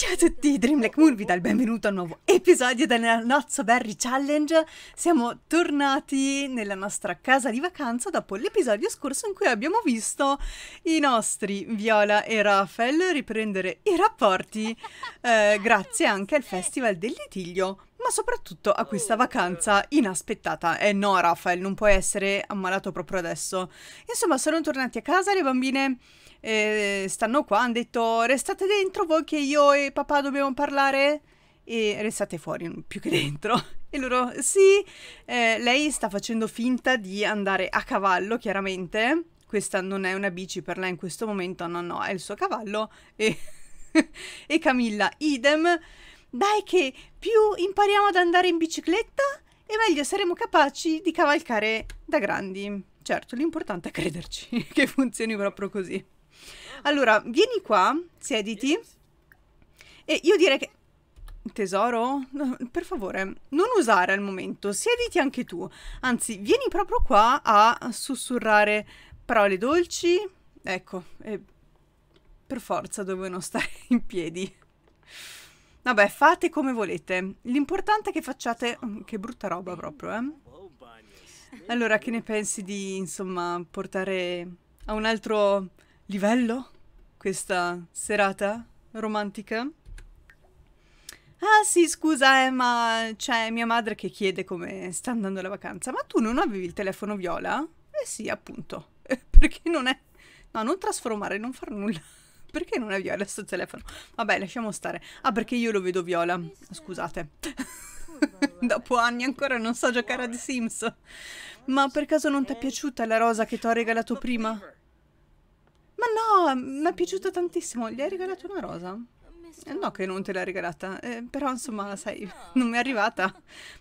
Ciao a tutti, Dreamlike Moon vi dà il benvenuto a un nuovo episodio della Not So Berry Challenge. Siamo tornati nella nostra casa di vacanza dopo l'episodio scorso in cui abbiamo visto i nostri Viola e Rafael riprendere i rapporti eh, grazie anche al Festival del Litiglio ma soprattutto a questa vacanza inaspettata. Eh no, Rafael, non può essere ammalato proprio adesso. Insomma, sono tornati a casa le bambine eh, stanno qua, hanno detto restate dentro voi che io e papà dobbiamo parlare e restate fuori più che dentro. E loro sì, eh, lei sta facendo finta di andare a cavallo chiaramente, questa non è una bici per lei in questo momento, no no, è il suo cavallo e, e Camilla idem. Dai che più impariamo ad andare in bicicletta e meglio saremo capaci di cavalcare da grandi. Certo, l'importante è crederci che funzioni proprio così. Allora, vieni qua, siediti. E io direi che... Tesoro, per favore, non usare al momento, siediti anche tu. Anzi, vieni proprio qua a sussurrare parole dolci. Ecco, per forza dovevano stare in piedi. Vabbè, fate come volete. L'importante è che facciate... Mm, che brutta roba proprio, eh. Allora, che ne pensi di, insomma, portare a un altro livello questa serata romantica. Ah sì, scusa, eh, ma c'è mia madre che chiede come sta andando la vacanza. Ma tu non avevi il telefono viola? Eh sì, appunto. perché non è... No, non trasformare, non far nulla. Perché non è viola sto telefono? Vabbè, lasciamo stare. Ah, perché io lo vedo viola. Scusate. Dopo anni ancora non so giocare a The Sims. Ma per caso non ti è piaciuta la rosa che ti ho regalato prima? Ma no, mi è piaciuta tantissimo. Gli hai regalato una rosa? Eh, no che non te l'ha regalata, eh, però insomma, sai, non mi è arrivata.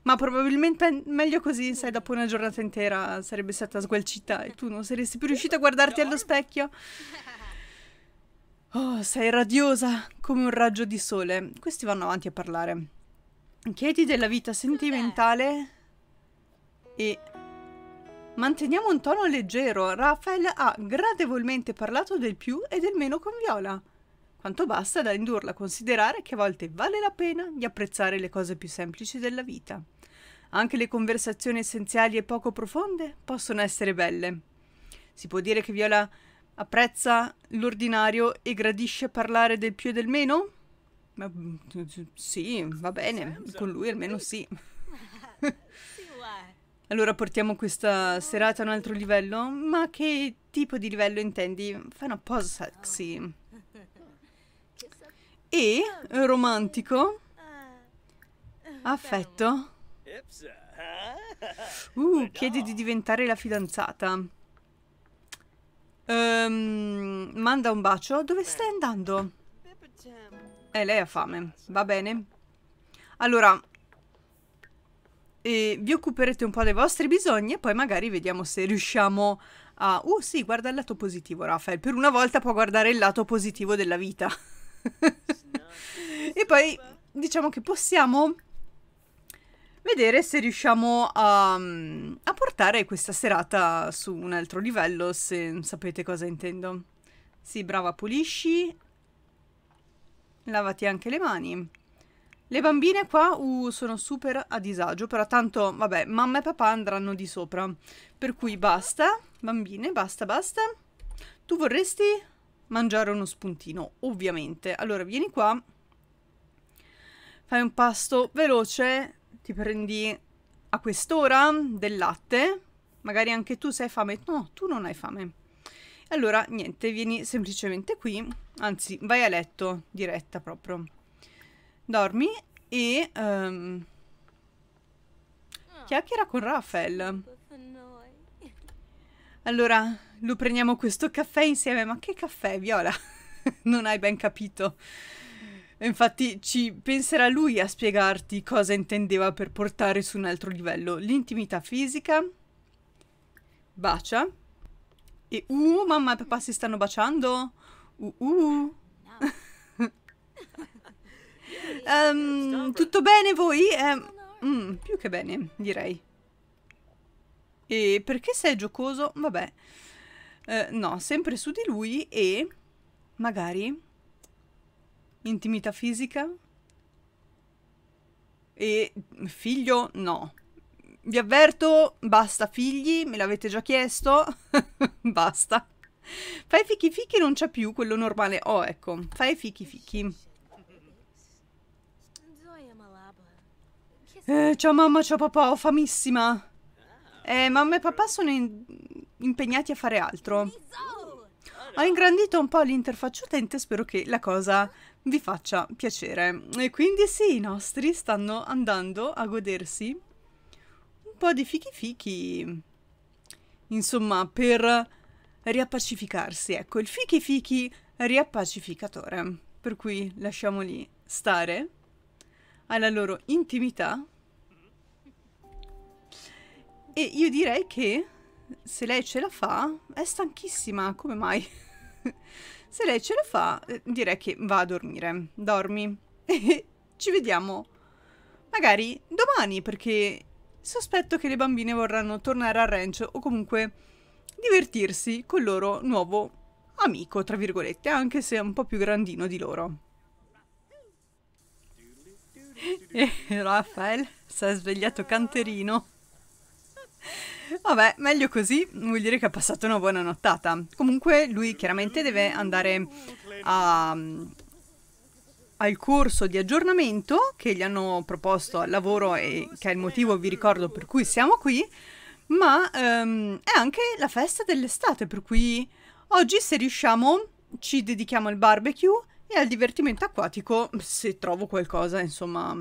Ma probabilmente meglio così, sai, dopo una giornata intera sarebbe stata sgualcita e tu non saresti più riuscita a guardarti allo specchio. Oh, sei radiosa come un raggio di sole. Questi vanno avanti a parlare. Chiedi della vita sentimentale e Manteniamo un tono leggero, Rafael ha gradevolmente parlato del più e del meno con Viola. Quanto basta da indurla a considerare che a volte vale la pena di apprezzare le cose più semplici della vita. Anche le conversazioni essenziali e poco profonde possono essere belle. Si può dire che Viola apprezza l'ordinario e gradisce parlare del più e del meno? Mm, sì, va bene, con lui almeno sì. Allora portiamo questa serata a un altro livello? Ma che tipo di livello intendi? Fai una posa sexy. E romantico? Affetto? Uh, chiede di diventare la fidanzata. Um, manda un bacio. Dove stai andando? È eh, lei ha fame. Va bene. Allora, e vi occuperete un po' dei vostri bisogni e poi magari vediamo se riusciamo a... Uh sì, guarda il lato positivo Rafael, per una volta può guardare il lato positivo della vita. e poi diciamo che possiamo vedere se riusciamo a, mm, a, portare questa serata su un altro livello, se sapete cosa intendo. Sì, brava, pulisci. Lavati anche le mani. Le bambine qua uh, sono super a disagio, però tanto, vabbè, mamma e papà andranno di sopra. Per cui basta, bambine, basta, basta. Tu vorresti mangiare uno spuntino, ovviamente. Allora, vieni qua, fai un pasto veloce, ti prendi a quest'ora del latte, magari anche tu sei fame. No, tu non hai fame. Allora, niente, vieni semplicemente qui, anzi, vai a letto, diretta proprio. Dormi e um, chiacchiera con Rafael. Allora, lo prendiamo questo caffè insieme. Ma che caffè, Viola? non hai ben capito. Infatti ci penserà lui a spiegarti cosa intendeva per portare su un altro livello l'intimità fisica. Bacia. E uh, mamma e papà si stanno baciando. Uh uh. Um, tutto bene voi? Eh, mm, più che bene, direi. E perché sei giocoso? Vabbè. Eh, no, sempre su di lui e... Magari... Intimità fisica? E figlio? No. Vi avverto, basta figli, me l'avete già chiesto. basta. Fai fichi fichi non c'è più quello normale. Oh, ecco. Fai fichi fichi. Eh, ciao mamma, ciao papà, ho famissima. Eh, mamma e papà sono in... impegnati a fare altro. Ho ingrandito un po' l'interfaccia utente, spero che la cosa vi faccia piacere. E quindi sì, i nostri stanno andando a godersi un po' di fichi fichi. Insomma, per riappacificarsi. Ecco, il fichi fichi riappacificatore. Per cui lasciamoli stare alla loro intimità e io direi che se lei ce la fa, è stanchissima, come mai? se lei ce la fa, eh, direi che va a dormire. Dormi. E ci vediamo magari domani, perché sospetto che le bambine vorranno tornare al ranch o comunque divertirsi col loro nuovo amico, tra virgolette, anche se è un po' più grandino di loro. E Raffaele si è svegliato canterino. Vabbè, meglio così, vuol dire che ha passato una buona nottata. Comunque lui chiaramente deve andare a, al corso di aggiornamento che gli hanno proposto al lavoro e che è il motivo, vi ricordo, per cui siamo qui, ma um, è anche la festa dell'estate, per cui oggi se riusciamo ci dedichiamo al barbecue e al divertimento acquatico se trovo qualcosa, insomma,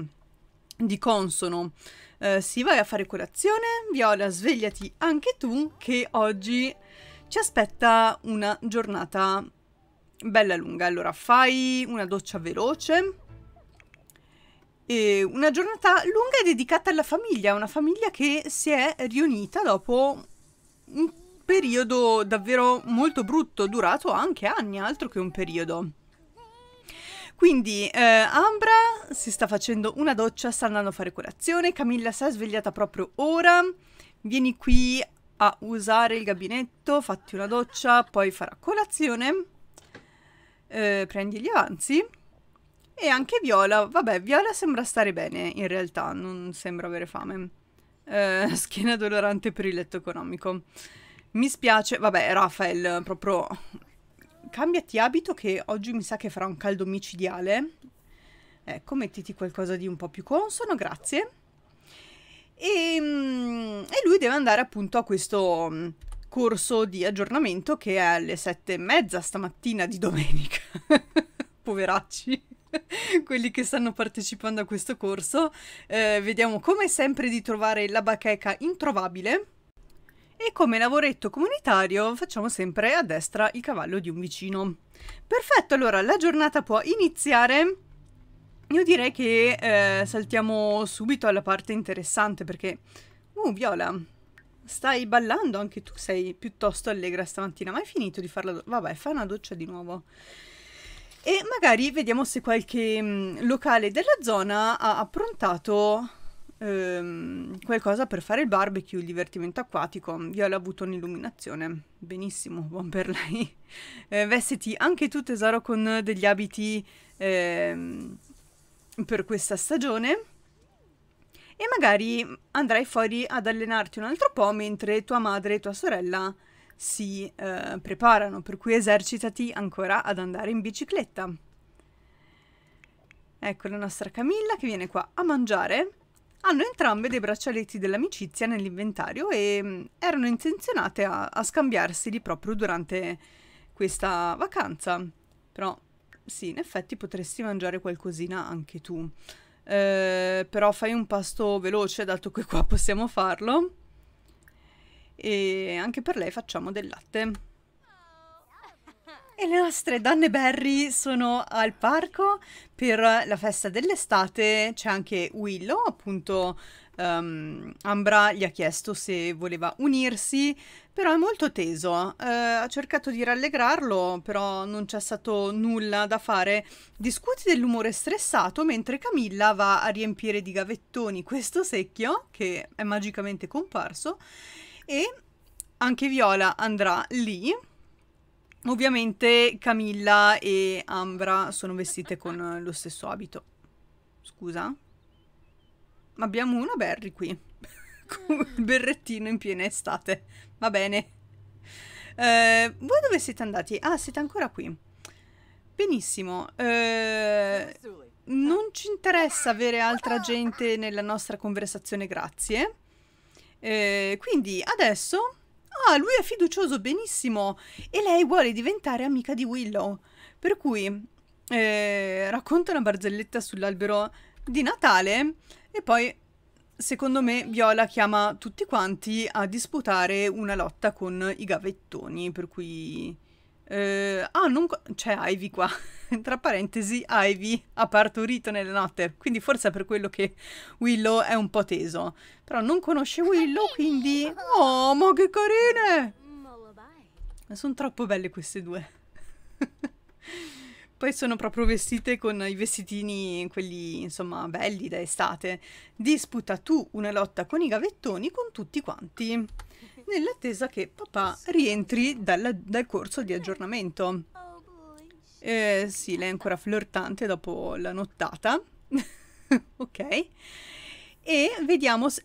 di consono. Uh, eh, sì, vai a fare colazione. Viola, svegliati anche tu che oggi ci aspetta una giornata bella lunga. Allora, fai una doccia veloce. E una giornata lunga e dedicata alla famiglia, una famiglia che si è riunita dopo un periodo davvero molto brutto, durato anche anni, altro che un periodo. Quindi eh, Ambra si sta facendo una doccia, sta andando a fare colazione, Camilla si è svegliata proprio ora, vieni qui a usare il gabinetto, fatti una doccia, poi farà colazione, eh, prendi gli avanzi e anche Viola, vabbè Viola sembra stare bene in realtà, non sembra avere fame, eh, schiena dolorante per il letto economico. Mi spiace, vabbè Rafael, proprio cambiati abito che oggi mi sa che farà un caldo micidiale Ecco, mettiti qualcosa di un po' più consono, grazie. E, ehm, e lui deve andare appunto a questo mm, corso di aggiornamento che è alle sette e mezza stamattina di domenica. Poveracci quelli che stanno partecipando a questo corso. Eh, vediamo come sempre di trovare la bacheca introvabile. E come lavoretto comunitario facciamo sempre a destra il cavallo di un vicino. Perfetto, allora la giornata può iniziare io direi che eh, saltiamo subito alla parte interessante perché... Uh, Viola, stai ballando anche tu, sei piuttosto allegra stamattina, ma hai finito di farla... Vabbè, fa una doccia di nuovo. E magari vediamo se qualche mh, mm, locale della zona ha approntato ehm, qualcosa per fare il barbecue, il divertimento acquatico. Viola ha avuto un'illuminazione. Benissimo, buon per lei. Eh, vestiti anche tu tesoro con degli abiti... Ehm, per questa stagione e magari andrai fuori ad allenarti un altro po' mentre tua madre e tua sorella si eh, preparano, per cui esercitati ancora ad andare in bicicletta. Ecco la nostra Camilla che viene qua a mangiare. Hanno entrambe dei braccialetti dell'amicizia nell'inventario e mm, erano intenzionate a, a scambiarseli proprio durante questa vacanza. Però sì, in effetti potresti mangiare qualcosina anche tu. Eh, però fai un pasto veloce, dato che qua possiamo farlo. E anche per lei facciamo del latte. E le nostre donne Berry sono al parco per la festa dell'estate. C'è anche Willow, appunto. Um, Ambra gli ha chiesto se voleva unirsi però è molto teso, eh, ha cercato di rallegrarlo, però non c'è stato nulla da fare. Discuti dell'umore stressato mentre Camilla va a riempire di gavettoni questo secchio, che è magicamente comparso, e anche Viola andrà lì. Ovviamente Camilla e Ambra sono vestite con lo stesso abito. Scusa? Abbiamo una Barry qui con il berrettino in piena estate. Va bene. Eh, voi dove siete andati? Ah, siete ancora qui. Benissimo. Eh, non ci interessa avere altra gente nella nostra conversazione, grazie. Eh, quindi adesso... Ah, lui è fiducioso, benissimo. E lei vuole diventare amica di Willow. Per cui eh, racconta una barzelletta sull'albero di Natale e poi secondo me Viola chiama tutti quanti a disputare una lotta con i gavettoni, per cui... Eh, ah, non... c'è Ivy qua. Tra parentesi, Ivy ha partorito nella notte, quindi forse è per quello che Willow è un po' teso. Però non conosce Willow, quindi... Oh, ma che carine! sono troppo belle queste due. Poi sono proprio vestite con i vestitini, quelli insomma belli da estate. Disputa tu una lotta con i gavettoni con tutti quanti, nell'attesa che papà rientri dalla, dal corso di aggiornamento. Eh, sì, lei è ancora flirtante dopo la nottata. ok. E vediamo se...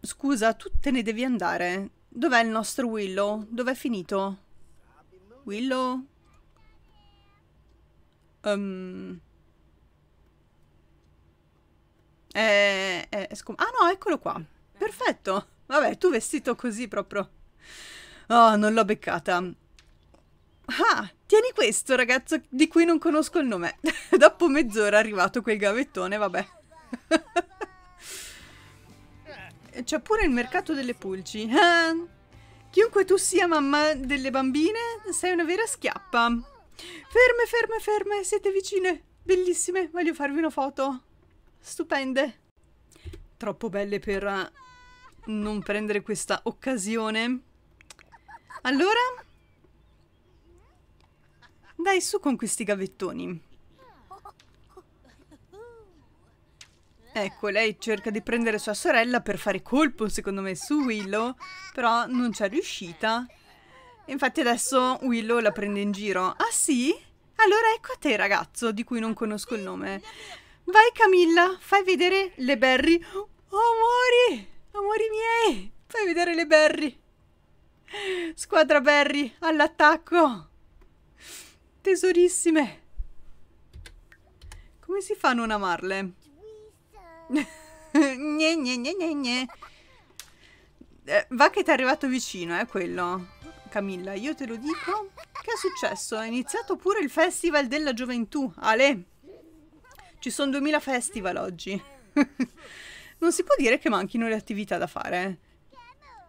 Scusa, tu te ne devi andare. Dov'è il nostro Willow? Dov'è finito? Willow? Um, ehm, è, eh, eh, è scom- ah no, eccolo qua. Perfetto. Vabbè, tu vestito così proprio. Oh, non l'ho beccata. Ah, tieni questo ragazzo di cui non conosco il nome. Dopo mezz'ora è arrivato quel gavettone, vabbè. C'è pure il mercato delle pulci. Eh, chiunque tu sia mamma delle bambine, sei una vera schiappa. Ferme, ferme, ferme, siete vicine. Bellissime, voglio farvi una foto. Stupende. Troppo belle per eh, non prendere questa occasione. Allora? Dai su con questi gavettoni. Ecco, lei cerca di prendere sua sorella per fare colpo, secondo me, su Willow, però non c'è riuscita Infatti adesso Willow la prende in giro. Ah sì? Allora ecco a te ragazzo, di cui non conosco il nome. Vai Camilla, fai vedere le berry. Oh amori, amori miei, fai vedere le berry. Squadra berry, all'attacco. Tesorissime. Come si fa a non amarle? gne gne gne gne gne. Eh, va che ti è arrivato vicino, eh, quello. Camilla, io te lo dico. Che è successo? È iniziato pure il Festival della Gioventù. Ale, ci sono 2000 festival oggi. non si può dire che manchino le attività da fare. Eh.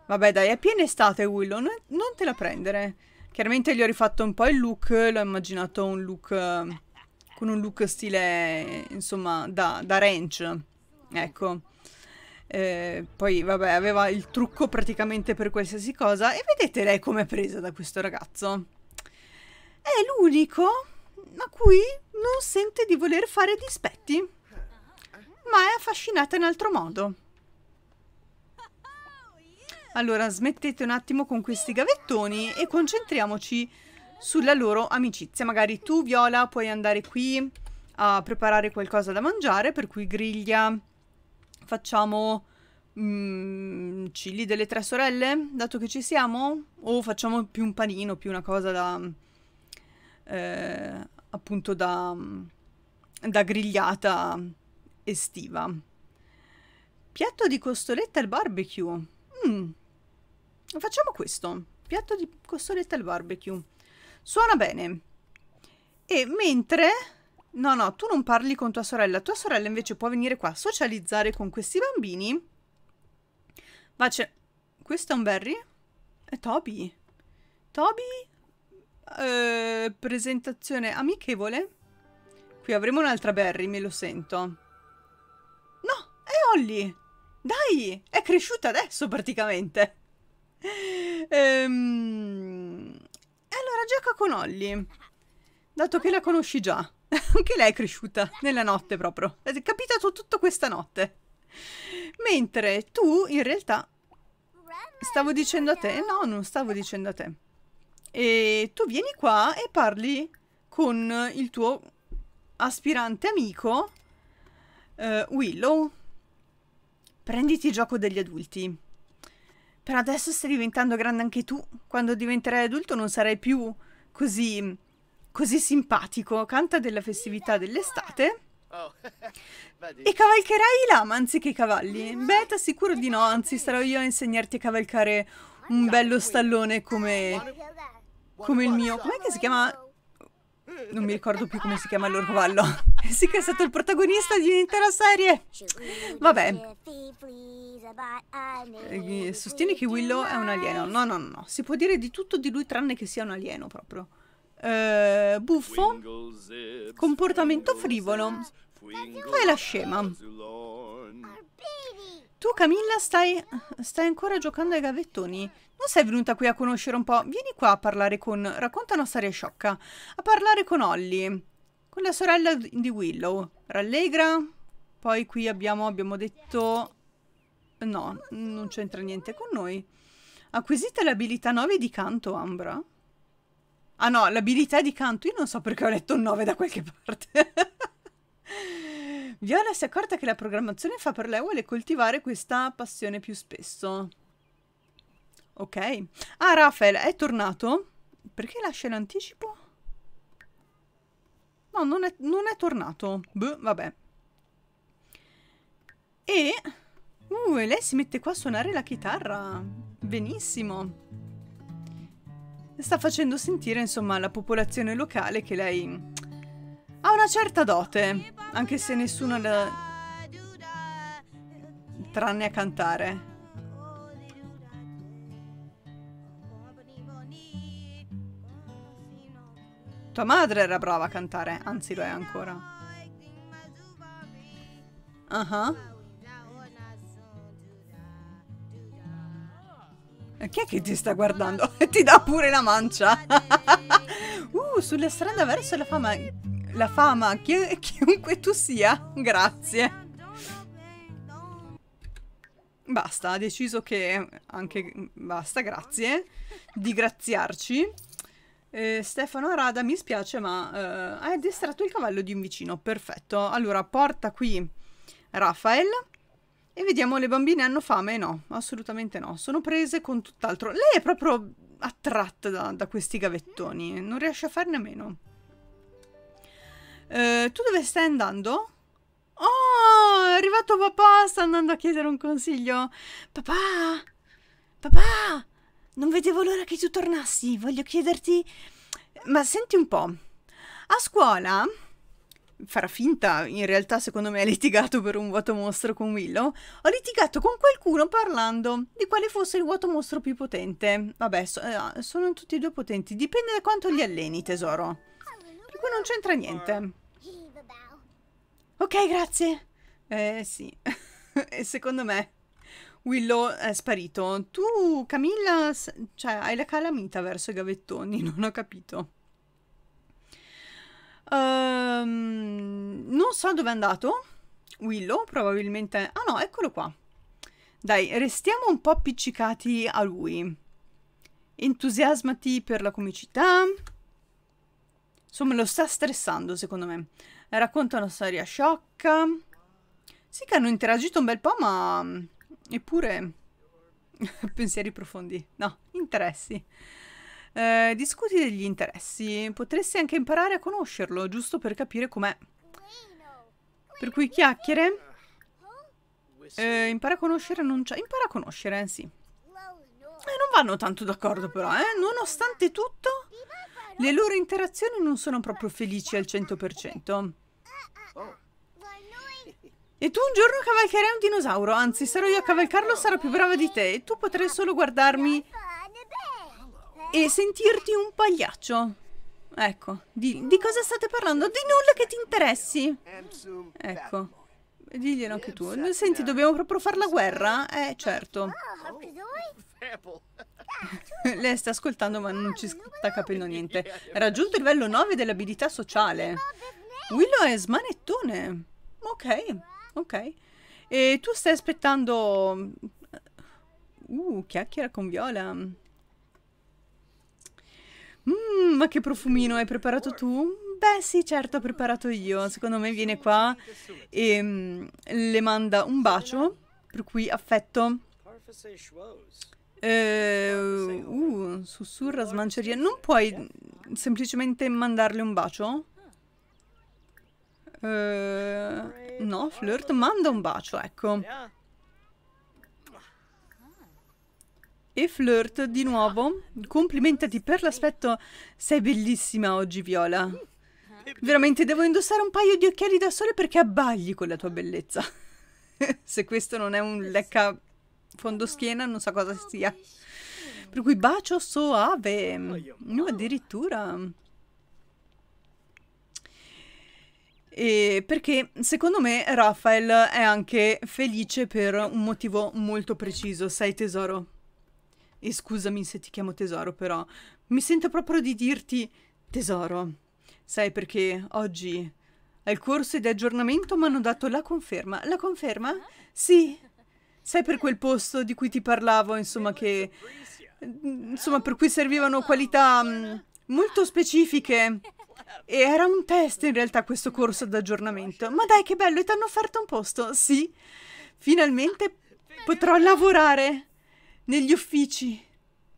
Vabbè dai, è piena estate Willow, non, te la prendere. Chiaramente gli ho rifatto un po' il look, l'ho immaginato un look... con un look stile, insomma, da, da ranch. Ecco. Eh, poi, vabbè, aveva il trucco praticamente per qualsiasi cosa. E vedete lei com'è presa da questo ragazzo. È l'unico a cui non sente di voler fare dispetti, ma è affascinata in altro modo. Allora, smettete un attimo con questi gavettoni e concentriamoci sulla loro amicizia. Magari tu, Viola, puoi andare qui a preparare qualcosa da mangiare, per cui griglia Facciamo mm, chili delle tre sorelle, dato che ci siamo? O facciamo più un panino, più una cosa da... Eh, appunto da, da grigliata estiva. Piatto di costoletta al barbecue. Mm. Facciamo questo. Piatto di costoletta al barbecue. Suona bene. E mentre No, no, tu non parli con tua sorella. Tua sorella invece può venire qua a socializzare con questi bambini. Ma c'è... Questo è un Barry? È Toby. Toby? Eh, presentazione amichevole? Qui avremo un'altra Barry, me lo sento. No, è Holly! Dai, è cresciuta adesso praticamente. Ehm, e allora gioca con Holly. Dato che la conosci già anche lei è cresciuta nella notte proprio. È capitato tutta questa notte. Mentre tu in realtà stavo dicendo a te, no, non stavo dicendo a te. E tu vieni qua e parli con il tuo aspirante amico uh, Willow. Prenditi gioco degli adulti. Per adesso stai diventando grande anche tu. Quando diventerai adulto non sarai più così così simpatico, canta della festività dell'estate. Oh, e cavalcherai i lama anziché i cavalli? Beh, ti assicuro di no, anzi sarò io a insegnarti a cavalcare un bello stallone come, come il mio. Com'è che si chiama? Non mi ricordo più come si chiama il loro cavallo. sì che è stato il protagonista di un'intera serie. Vabbè. Eh, sostieni che Willow è un alieno. No, no, no. Si può dire di tutto di lui tranne che sia un alieno proprio eh, buffo, comportamento frivolo. Fai la scema. Tu Camilla stai, stai ancora giocando ai gavettoni. Non sei venuta qui a conoscere un po'? Vieni qua a parlare con... Racconta una storia sciocca. A parlare con Holly, con la sorella di Willow. Rallegra. Poi qui abbiamo, abbiamo detto... No, non c'entra niente con noi. Acquisite l'abilità 9 di canto, Ambra. Ah no, l'abilità di canto. Io non so perché ho letto un 9 da qualche parte. Viola si è accorta che la programmazione fa per lei vuole coltivare questa passione più spesso. Ok. Ah, Rafael è tornato? Perché lascia l'anticipo? No, non è, non è tornato. Beh, vabbè. E... Uh, e lei si mette qua a suonare la chitarra. Benissimo sta facendo sentire, insomma, alla popolazione locale che lei ha una certa dote, anche se nessuno la... tranne a cantare. Tua madre era brava a cantare, anzi lo è ancora. Ah uh -huh. Chi è che ti sta guardando? ti dà pure la mancia. uh, sulla strada verso la fama. La fama, chi, chiunque tu sia, grazie. Basta, ha deciso che anche... Basta, grazie di graziarci. Eh, Stefano Arada, mi spiace ma eh, hai addestrato il cavallo di un vicino. Perfetto. Allora, porta qui Rafael e vediamo, le bambine hanno fame? No, assolutamente no. Sono prese con tutt'altro. Lei è proprio attratta da, da, questi gavettoni. Non riesce a farne a meno. Eh, tu dove stai andando? Oh, è arrivato papà. Sta andando a chiedere un consiglio. Papà! Papà! Non vedevo l'ora che tu tornassi. Voglio chiederti... Ma senti un po'. A scuola farà finta, in realtà secondo me ha litigato per un vuoto mostro con Willow, ho litigato con qualcuno parlando di quale fosse il vuoto mostro più potente. Vabbè, so, eh, sono tutti e due potenti, dipende da quanto li alleni, tesoro. Per cui non c'entra niente. Ok, grazie. Eh, sì. e secondo me Willow è sparito. Tu, Camilla, cioè, hai la calamita verso i gavettoni, non ho capito. Um, non so dove è andato. Willow, probabilmente... Ah no, eccolo qua. Dai, restiamo un po' appiccicati a lui. Entusiasmati per la comicità. Insomma, lo sta stressando, secondo me. Racconta una storia sciocca. Sì che hanno interagito un bel po', ma... Eppure... Pensieri profondi. No, interessi. Eh, discuti degli interessi, potresti anche imparare a conoscerlo, giusto per capire com'è. Per cui chiacchiere... Eh, impara a conoscere non c'è... Impara a conoscere, sì. Eh, non vanno tanto d'accordo però, eh. Nonostante tutto, le loro interazioni non sono proprio felici al 100%. E tu un giorno cavalcherai un dinosauro, anzi sarò io a cavalcarlo, sarò più brava di te, e tu potrai solo guardarmi e sentirti un pagliaccio. Ecco, di, di cosa state parlando? Di nulla che ti interessi. Ecco, diglielo anche tu. Senti, dobbiamo proprio fare la guerra? Eh, certo. Lei sta ascoltando ma non ci sta capendo niente. Ha Raggiunto il livello 9 dell'abilità sociale. Willow è smanettone. Ok, ok. E tu stai aspettando... Uh, chiacchiera con Viola. Mmm, ma che profumino hai preparato tu? Beh sì, certo, ho preparato io. Secondo me viene qua e mm, le manda un bacio, per cui affetto. Eh, uh, sussurra, smanceria. Non puoi semplicemente mandarle un bacio? Eh, no, flirt, manda un bacio, ecco. E flirt di nuovo. Complimentati per l'aspetto. Sei bellissima oggi, Viola. Veramente devo indossare un paio di occhiali da sole perché abbagli con la tua bellezza. Se questo non è un eh lecca fondoschiena, non so cosa sia. Per cui bacio soave. No, addirittura. E perché secondo me Raphael è anche felice per un motivo molto preciso. Sai tesoro. E scusami se ti chiamo tesoro, però mi sento proprio di dirti tesoro. Sai perché oggi al corso di aggiornamento mi hanno dato la conferma. La conferma? Sì. Sai per quel posto di cui ti parlavo, insomma, che... Insomma, per cui servivano qualità mm, molto specifiche. E era un test in realtà questo corso d'aggiornamento. Ma dai, che bello, e ti hanno offerto un posto. Sì, finalmente potrò lavorare negli uffici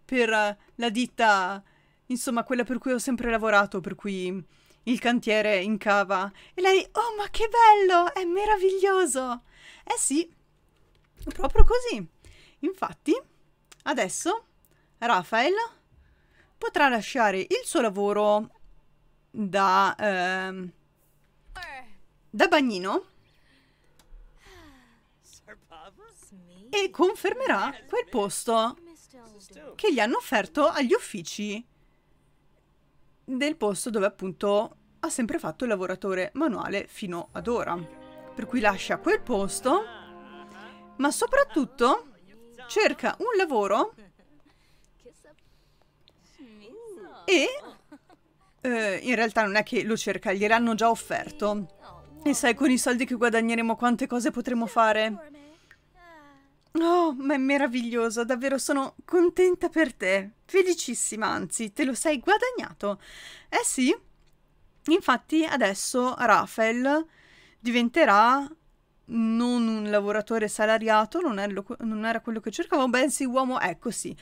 per eh, la ditta, insomma, quella per cui ho sempre lavorato, per cui il cantiere in cava. E lei, oh ma che bello, è meraviglioso! Eh sì, proprio così. Infatti, adesso Rafael potrà lasciare il suo lavoro da, ehm, eh, da bagnino e confermerà quel posto che gli hanno offerto agli uffici del posto dove appunto ha sempre fatto il lavoratore manuale fino ad ora. Per cui lascia quel posto, ma soprattutto cerca un lavoro e eh, in realtà non è che lo cerca, gliel'hanno già offerto. E sai con i soldi che guadagneremo quante cose potremo fare? Oh, ma è meraviglioso, davvero sono contenta per te. Felicissima, anzi, te lo sei guadagnato. Eh sì, infatti adesso Rafael diventerà non un lavoratore salariato, non, è, non era quello che cercavo, bensì uomo, ecco sì,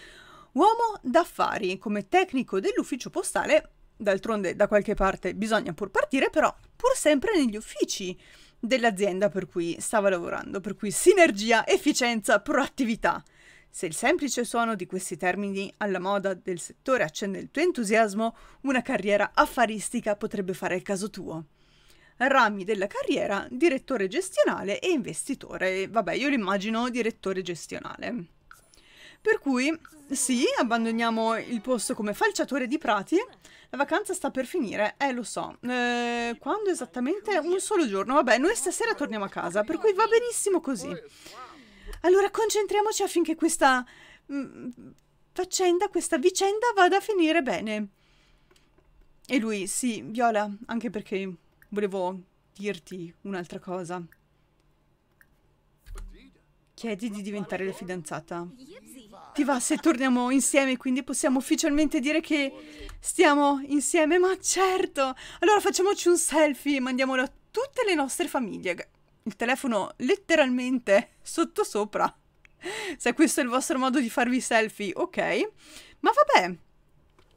uomo d'affari come tecnico dell'ufficio postale. D'altronde da qualche parte bisogna pur partire, però pur sempre negli uffici dell'azienda per cui stava lavorando, per cui sinergia, efficienza, proattività. Se il semplice suono di questi termini alla moda del settore accende il tuo entusiasmo, una carriera affaristica potrebbe fare il caso tuo. Rami della carriera, direttore gestionale e investitore. Vabbè, io l'immagino direttore gestionale. Per cui, sì, abbandoniamo il posto come falciatore di prati. La vacanza sta per finire, eh lo so. Eh, quando esattamente? Un solo giorno. Vabbè, noi stasera torniamo a casa, per cui va benissimo così. Allora concentriamoci affinché questa mh, mm, faccenda, questa vicenda vada a finire bene. E lui, sì, Viola, anche perché volevo dirti un'altra cosa. Chiedi di diventare la fidanzata ti va se torniamo insieme, quindi possiamo ufficialmente dire che stiamo insieme, ma certo! Allora facciamoci un selfie e mandiamolo a tutte le nostre famiglie. Il telefono letteralmente sotto sopra. Se questo è il vostro modo di farvi selfie, ok. Ma vabbè,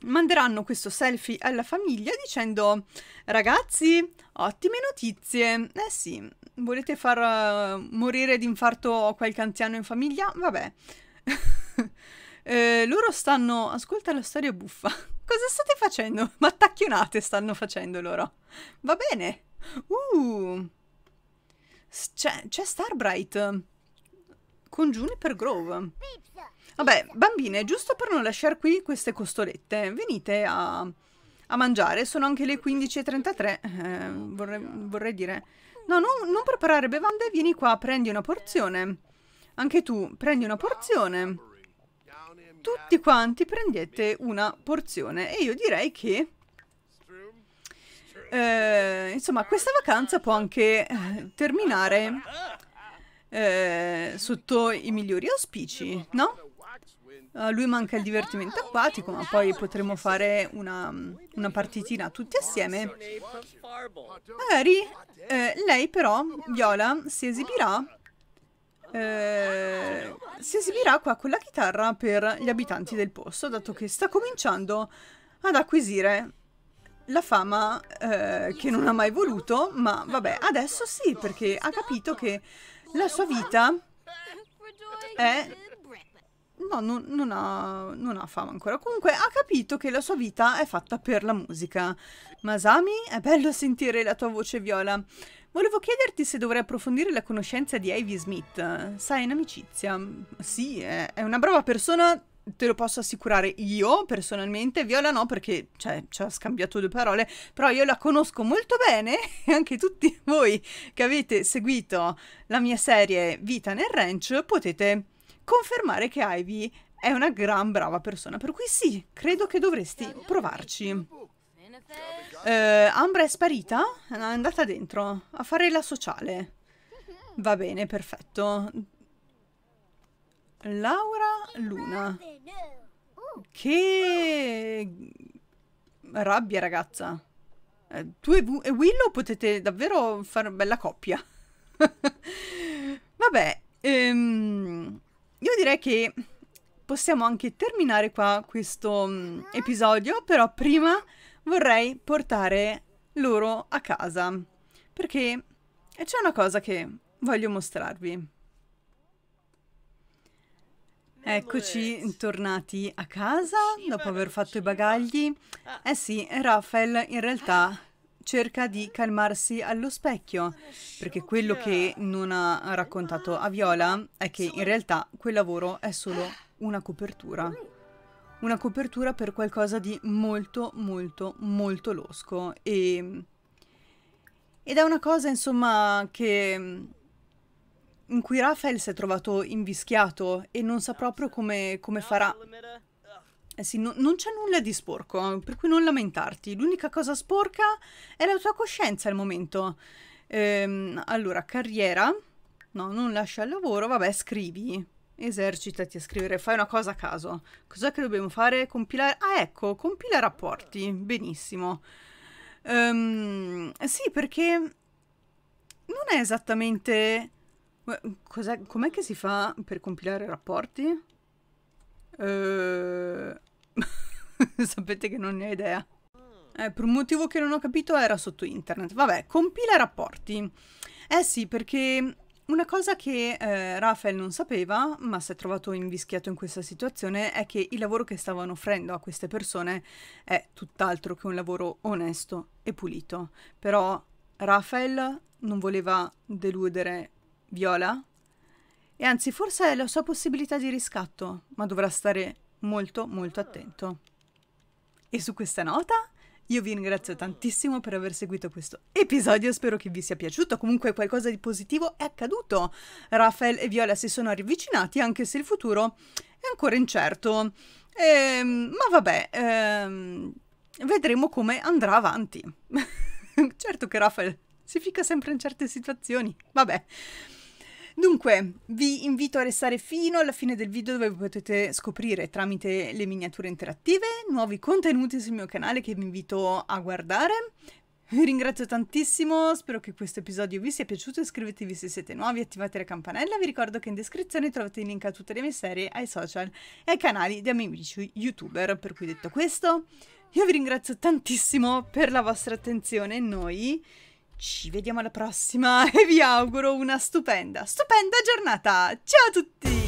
manderanno questo selfie alla famiglia dicendo ragazzi, ottime notizie. Eh sì, volete far uh, morire di infarto qualche anziano in famiglia? Vabbè, eh, loro stanno... Ascolta la storia buffa. Cosa state facendo? Ma tacchionate stanno facendo loro. Va bene. Uh. C'è, c'è Starbright. Con Juniper Grove. Vabbè, bambine, giusto per non lasciare qui queste costolette, venite a, a mangiare. Sono anche le 15.33, eh, vorrei, vorrei dire. No, non, non preparare bevande, vieni qua, prendi una porzione. Anche tu, prendi una porzione. Tutti quanti prendete una porzione. E io direi che... Eh, insomma, questa vacanza può anche eh, terminare eh, sotto i migliori auspici, no? A lui manca il divertimento acquatico, ma poi potremo fare una, una partitina tutti assieme. Magari eh, lei però, Viola, si esibirà eh, ah, si esibirà qua con la chitarra per gli abitanti del posto, dato che sta cominciando ad acquisire la fama eh, che non ha mai voluto, ma vabbè, adesso sì, perché ha capito che la sua vita è... No, non, non, ha, non ha fama ancora. Comunque ha capito che la sua vita è fatta per la musica. Masami, è bello sentire la tua voce viola. Volevo chiederti se dovrei approfondire la conoscenza di Ivy Smith. Sai, in amicizia. Sì, è una brava persona, te lo posso assicurare io personalmente, Viola no perché cioè, ci ha scambiato due parole, però io la conosco molto bene e anche tutti voi che avete seguito la mia serie Vita nel Ranch potete confermare che Ivy è una gran brava persona, per cui sì, credo che dovresti provarci. Eh, Ambra è sparita? È andata dentro a fare la sociale. Va bene, perfetto. Laura Luna. Che rabbia, ragazza. Eh, tu e, Willow potete davvero fare bella coppia. Vabbè, ehm, io direi che possiamo anche terminare qua questo mm, episodio, però prima vorrei portare loro a casa. Perché c'è una cosa che voglio mostrarvi. Eccoci tornati a casa dopo aver fatto i bagagli. Ah. Eh sì, Rafael in realtà ah. cerca di calmarsi allo specchio, ah, perché quello che non ha raccontato a Viola è che in realtà quel lavoro è solo una copertura. Mm una copertura per qualcosa di molto molto molto losco e ed è una cosa insomma che mm, in cui Rafael si è trovato invischiato e non sa proprio come, come farà. Eh sì, no, non c'è nulla di sporco, per cui non lamentarti. L'unica cosa sporca è la tua coscienza al momento. Ehm, allora, carriera. No, non lascia il lavoro, vabbè, scrivi. Esercitati a scrivere, fai una cosa a caso. Cos'è che dobbiamo fare? Compilare... Ah, ecco, compila rapporti. Benissimo. Um, sì, perché non è esattamente... Eh, cos'è, com'è che si fa per compilare rapporti? Uh... Sapete che non ne ho idea. Eh, per un motivo che non ho capito era sotto internet. Vabbè, compila rapporti. Eh sì, perché una cosa che eh, Rafael non sapeva, ma si è trovato invischiato in questa situazione, è che il lavoro che stavano offrendo a queste persone è tutt'altro che un lavoro onesto e pulito. Però Rafael non voleva deludere Viola e anzi forse è la sua possibilità di riscatto, ma dovrà stare molto molto attento. E su questa nota io vi ringrazio tantissimo per aver seguito questo episodio, spero che vi sia piaciuto, comunque qualcosa di positivo è accaduto. Rafael e Viola si sono ravvicinati anche se il futuro è ancora incerto. Ehm, ma vabbè, ehm, vedremo come andrà avanti. certo che Rafael si fica sempre in certe situazioni, vabbè. Dunque, vi invito a restare fino alla fine del video dove potete scoprire tramite le miniature interattive nuovi contenuti sul mio canale che vi invito a guardare. Vi ringrazio tantissimo, spero che questo episodio vi sia piaciuto, iscrivetevi se siete nuovi, attivate la campanella, vi ricordo che in descrizione trovate il link a tutte le mie serie, ai social e ai canali di amici youtuber, per cui detto questo, io vi ringrazio tantissimo per la vostra attenzione, noi ci vediamo alla prossima e vi auguro una stupenda, stupenda giornata. Ciao a tutti!